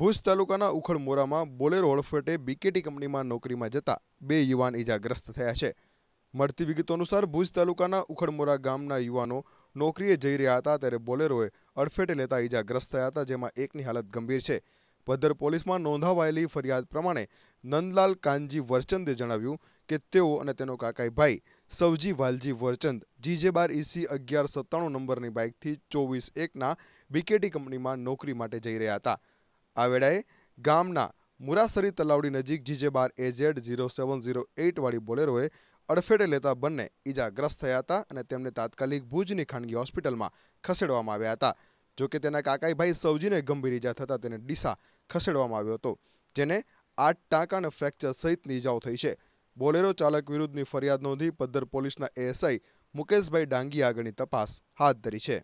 ભુજ તાલુકાના ઉખડમોરામાં Bolero હળફટે BKT કંપનીમાં નોકરીમાં જતા બે યુવાન ઇજાગ્રસ્ત થયા છે મળતી વિગતો અનુસાર ભુજ તાલુકાના ઉખડમોરા ગામના યુવાનો નોકરીએ જઈ રહ્યા હતા ત્યારે બોલેરોએ અડફેટે લેતા ઇજાગ્રસ્ત થયા હતા જેમાં એકની હાલત ગંભીર છે ભદ્ર પોલીસમાં નોંધાવાયેલી ફરિયાદ પ્રમાણે નંદલાલ કાનજી વરચંદે જણાવ્યું કે તેઓ અને તેનો કાકાઈ ભાઈ સવજી વાલજી વરચંદ જીજે બાર ઇસી અગિયાર સત્તાણું નંબરની બાઇકથી ચોવીસ એકના બીકેટી કંપનીમાં નોકરી માટે જઈ રહ્યા હતા આ વેળાએ ગામના મુરાસરી તલાવડી નજીક જીજે બાર એઝેડ ઝીરો સેવન ઝીરો એઇટવાળી બોલેરોએ અડફેટે લેતા બંને ઇજાગ્રસ્ત થયા હતા અને તેમને તાત્કાલિક ભુજની ખાનગી હોસ્પિટલમાં ખસેડવામાં આવ્યા હતા જોકે તેના કાકાઈભાઈ સૌજીને ગંભીર ઇજા થતાં તેને ડીસા ખસેડવામાં આવ્યો હતો જેને આઠ ટાંકા અને ફ્રેક્ચર સહિતની ઇજાઓ થઈ છે બોલેરો ચાલક વિરુદ્ધની ફરિયાદ નોંધી પદ્ધર પોલીસના એએસઆઈ મુકેશભાઈ ડાંગી આગળની તપાસ હાથ ધરી છે